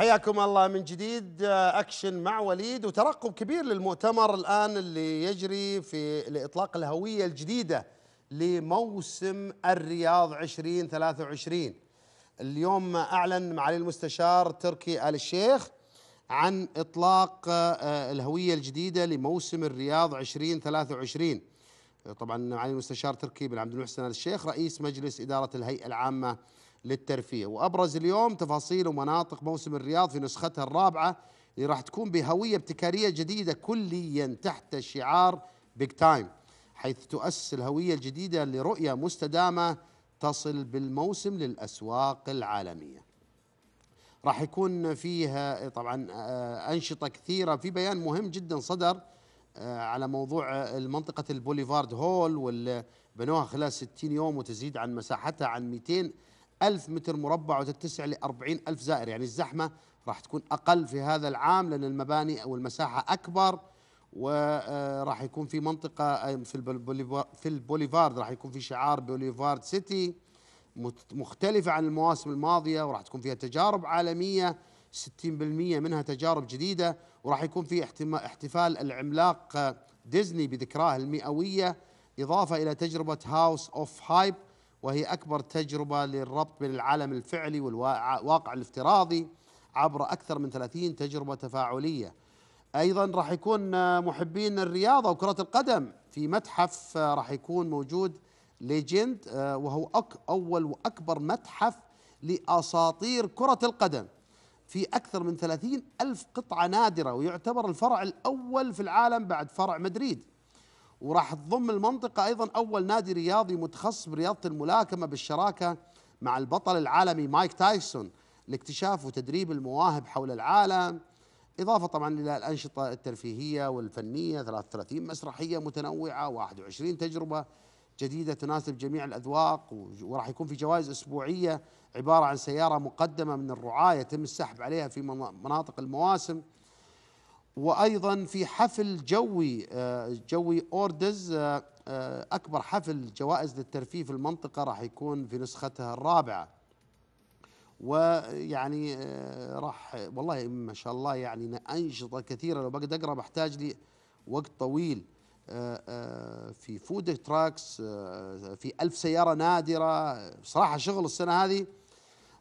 حياكم الله من جديد آه، اكشن مع وليد وترقب كبير للمؤتمر الان اللي يجري في لاطلاق الهويه الجديده لموسم الرياض 2023 اليوم اعلن معالي المستشار تركي ال الشيخ عن اطلاق آه، الهويه الجديده لموسم الرياض 2023 طبعا معالي المستشار تركي بن عبد المحسن ال الشيخ رئيس مجلس اداره الهيئه العامه للترفيه وأبرز اليوم تفاصيل ومناطق موسم الرياض في نسختها الرابعة اللي راح تكون بهوية ابتكارية جديدة كليا تحت شعار بيج تايم حيث تؤسس الهوية الجديدة لرؤية مستدامة تصل بالموسم للأسواق العالمية راح يكون فيها طبعا آه، أنشطة كثيرة في بيان مهم جدا صدر آه، على موضوع آه، المنطقة البوليفارد هول واللي بنوها خلال 60 يوم وتزيد عن مساحتها عن 200 ألف متر مربع وتتسع لأربعين ألف زائر يعني الزحمة راح تكون أقل في هذا العام لأن المباني أو المساحة أكبر وراح آه، يكون في منطقة آه، في في البوليفارد راح يكون في شعار بوليفارد سيتي مختلفة عن المواسم الماضية وراح تكون فيها تجارب عالمية 60% منها تجارب جديدة وراح يكون في احتفال العملاق آه، ديزني بذكراه المئوية إضافة إلى تجربة هاوس أوف هايب وهي أكبر تجربة للربط بين العالم الفعلي والواقع الافتراضي عبر أكثر من 30 تجربة تفاعلية أيضا راح يكون محبين الرياضة وكرة القدم في متحف آه، راح يكون موجود ليجند آه، وهو أك أول وأكبر متحف لأساطير كرة القدم في أكثر من 30 ألف قطعة نادرة ويعتبر الفرع الأول في العالم بعد فرع مدريد وراح تضم المنطقة أيضا أول نادي رياضي متخصص برياضة الملاكمة بالشراكة مع البطل العالمي مايك تايسون لاكتشاف وتدريب المواهب حول العالم إضافة طبعا إلى الأنشطة الترفيهية والفنية 33 مسرحية متنوعة 21 تجربة جديدة تناسب جميع الأذواق وراح يكون في جوائز أسبوعية عبارة عن سيارة مقدمة من الرعاة يتم السحب عليها في مناطق المواسم وايضا في حفل جوي آه، جوي اوردز آه، آه، اكبر حفل جوائز للترفيه في المنطقه راح يكون في نسختها الرابعه ويعني راح والله ما شاء الله يعني انشطه كثيره لو بقدر اقرا بحتاج لي وقت طويل في فود تراكس في ألف سيارة نادرة صراحة شغل السنة هذه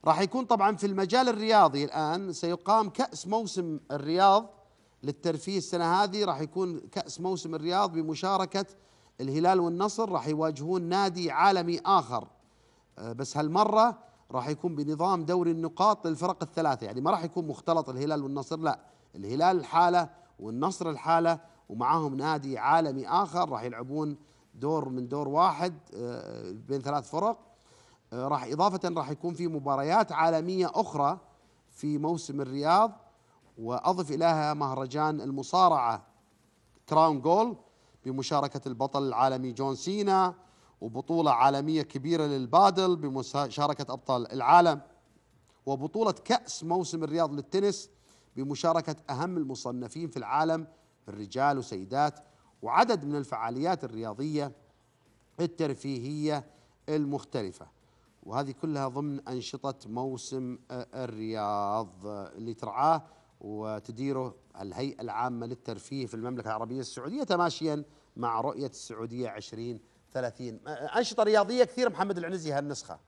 راح يكون طبعا في المجال الرياضي الآن سيقام كأس موسم الرياض للترفيه السنه هذه راح يكون كاس موسم الرياض بمشاركه الهلال والنصر راح يواجهون نادي عالمي اخر آه، بس هالمره راح يكون بنظام دوري النقاط للفرق الثلاثه يعني ما راح يكون مختلط الهلال والنصر لا الهلال الحاله والنصر الحاله ومعاهم نادي عالمي اخر راح يلعبون دور من دور واحد آه، بين ثلاث فرق آه، راح اضافه راح يكون في مباريات عالميه اخرى في موسم الرياض وأضف إليها مهرجان المصارعة كراون جول بمشاركة البطل العالمي جون سينا وبطولة عالمية كبيرة للبادل بمشاركة أبطال العالم وبطولة كأس موسم الرياض للتنس بمشاركة أهم المصنفين في العالم الرجال وسيدات وعدد من الفعاليات الرياضية الترفيهية المختلفة وهذه كلها ضمن أنشطة موسم آه، الرياض آه، اللي ترعاه وتديره الهيئة العامة للترفيه في المملكة العربية السعودية تماشيا مع رؤية السعودية 2030 أنشطة رياضية كثير محمد العنزي هالنسخة